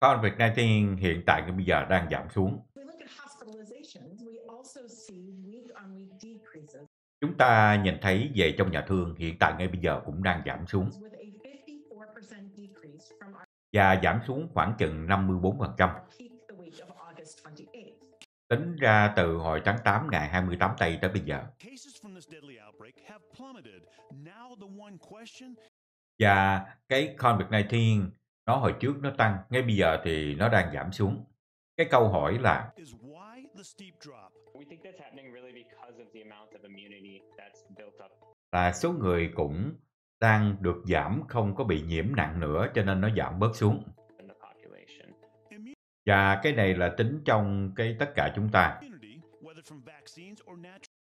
COVID-19 hiện tại như bây giờ đang giảm xuống. Chúng ta nhìn thấy về trong nhà thương hiện tại ngay bây giờ cũng đang giảm xuống. Và giảm xuống khoảng chừng 54%. Tính ra từ hồi tháng 8 ngày 28 Tây tới bây giờ. Và cái COVID-19 nó hồi trước nó tăng, ngay bây giờ thì nó đang giảm xuống. Cái câu hỏi là là số người cũng đang được giảm không có bị nhiễm nặng nữa cho nên nó giảm bớt xuống. Và cái này là tính trong cái tất cả chúng ta.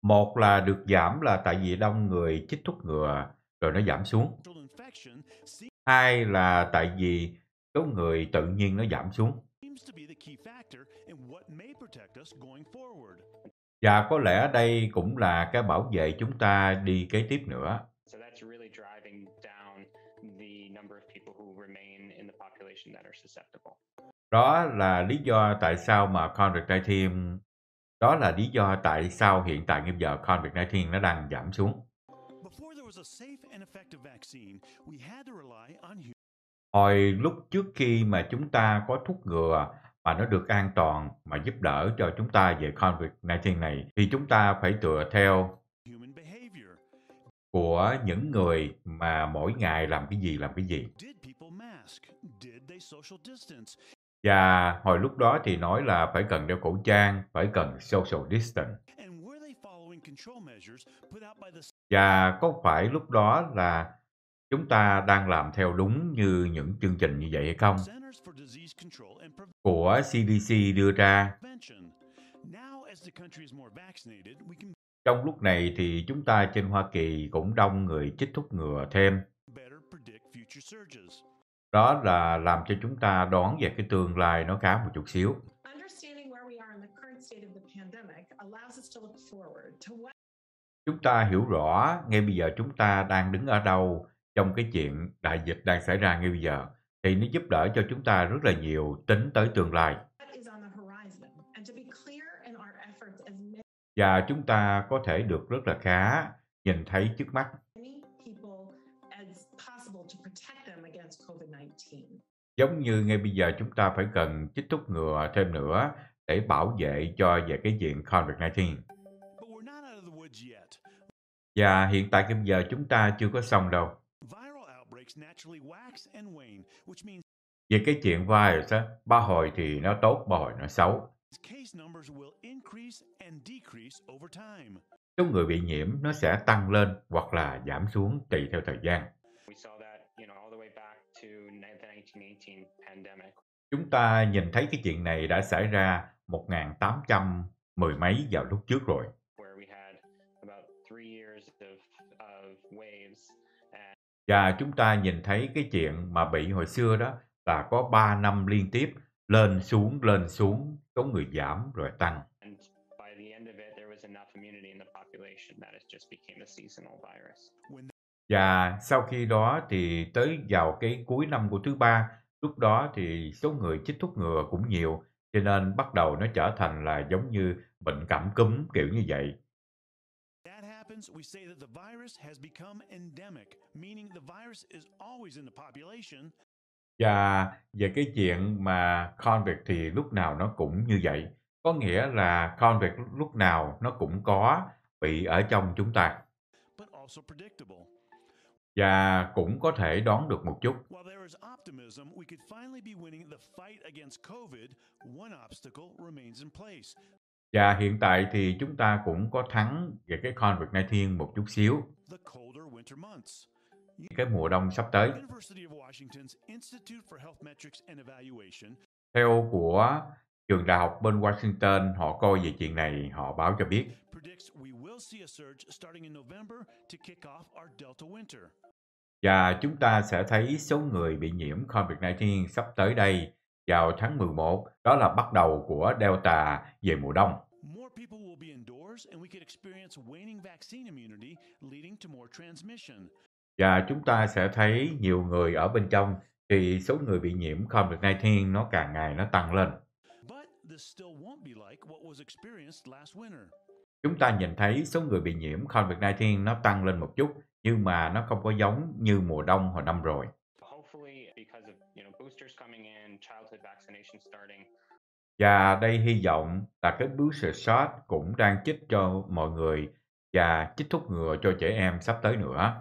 Một là được giảm là tại vì đông người chích thuốc ngừa rồi nó giảm xuống hai là tại vì số người tự nhiên nó giảm xuống và có lẽ đây cũng là cái bảo vệ chúng ta đi kế tiếp nữa đó là lý do tại sao mà COVID-19 đó là lý do tại sao hiện tại bây giờ COVID-19 nó đang giảm xuống. Hồi lúc trước khi mà chúng ta có thuốc ngừa mà nó được an toàn mà giúp đỡ cho chúng ta về COVID-19 này thì chúng ta phải tựa theo của những người mà mỗi ngày làm cái gì làm cái gì. Và hồi lúc đó thì nói là phải cần đeo khẩu trang, phải cần social distance. Và có phải lúc đó là chúng ta đang làm theo đúng như những chương trình như vậy hay không? Của CDC đưa ra. Trong lúc này thì chúng ta trên Hoa Kỳ cũng đông người chích thuốc ngừa thêm. Đó là làm cho chúng ta đoán về cái tương lai nó khá một chút xíu chúng ta hiểu rõ ngay bây giờ chúng ta đang đứng ở đâu trong cái chuyện đại dịch đang xảy ra ngay bây giờ thì nó giúp đỡ cho chúng ta rất là nhiều tính tới tương lai. Và chúng ta có thể được rất là khá nhìn thấy trước mắt. Giống như ngay bây giờ chúng ta phải cần chích thuốc ngừa thêm nữa để bảo vệ cho về cái diện COVID-19. Và hiện tại kim giờ chúng ta chưa có xong đâu. Về cái chuyện virus á, ba hồi thì nó tốt, ba hồi nó xấu. Số người bị nhiễm nó sẽ tăng lên hoặc là giảm xuống tùy theo thời gian. Chúng ta nhìn thấy cái chuyện này đã xảy ra 1810 mấy vào lúc trước rồi. và chúng ta nhìn thấy cái chuyện mà bị hồi xưa đó là có 3 năm liên tiếp lên xuống lên xuống có người giảm rồi tăng và sau khi đó thì tới vào cái cuối năm của thứ ba lúc đó thì số người chích thuốc ngừa cũng nhiều cho nên bắt đầu nó trở thành là giống như bệnh cảm cúm kiểu như vậy happens, we say that the virus has become endemic, meaning the virus is always in the population. Và về cái chuyện mà convict thì lúc nào nó cũng như vậy. Có nghĩa là convict lúc nào nó cũng có bị ở trong chúng ta. But also predictable và cũng có thể đoán được một chút. Và hiện tại thì chúng ta cũng có thắng về cái COVID-19 một chút xíu. Cái mùa đông sắp tới. Theo của trường đại học bên Washington, họ coi về chuyện này, họ báo cho biết. Và chúng ta sẽ thấy số người bị nhiễm COVID-19 sắp tới đây vào tháng 11, đó là bắt đầu của Delta về mùa đông. Và chúng ta sẽ thấy nhiều người ở bên trong thì số người bị nhiễm COVID-19 nó càng ngày nó tăng lên. Chúng ta nhìn thấy số người bị nhiễm COVID-19 nó tăng lên một chút nhưng mà nó không có giống như mùa đông hồi năm rồi because of you know boosters coming in, childhood vaccination starting. Và đây hy vọng là cái booster shot cũng đang chích cho mọi người và chích thuốc ngừa cho trẻ em sắp tới nữa.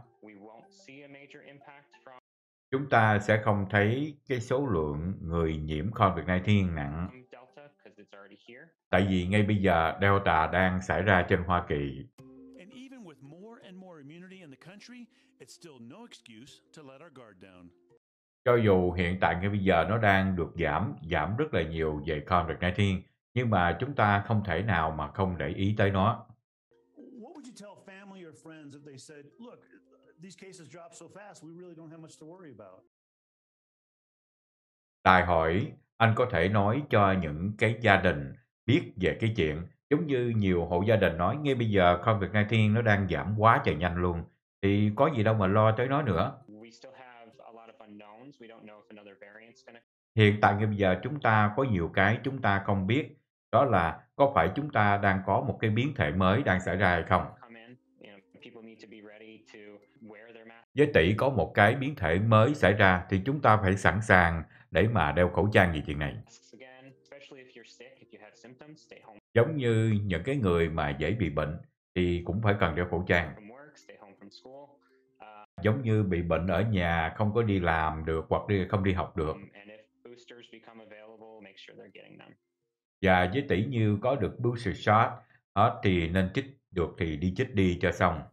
Chúng ta sẽ không thấy cái số lượng người nhiễm COVID-19 nặng. Tại vì ngay bây giờ Delta đang xảy ra trên Hoa Kỳ. it's still no excuse to let our guard down cho dù hiện tại ngay bây giờ nó đang được giảm giảm rất là nhiều về COVID-19 nhưng mà chúng ta không thể nào mà không để ý tới nó. Tài hỏi, anh có thể nói cho những cái gia đình biết về cái chuyện giống như nhiều hộ gia đình nói ngay bây giờ COVID-19 nó đang giảm quá trời nhanh luôn thì có gì đâu mà lo tới nó nữa. Hiện tại ngay bây giờ chúng ta có nhiều cái chúng ta không biết, đó là có phải chúng ta đang có một cái biến thể mới đang xảy ra hay không? Với tỷ có một cái biến thể mới xảy ra thì chúng ta phải sẵn sàng để mà đeo khẩu trang gì chuyện này. Giống như những cái người mà dễ bị bệnh thì cũng phải cần đeo khẩu trang giống như bị bệnh ở nhà không có đi làm được hoặc đi không đi học được um, và với tỷ như có được booster shot thì nên chích được thì đi chích đi cho xong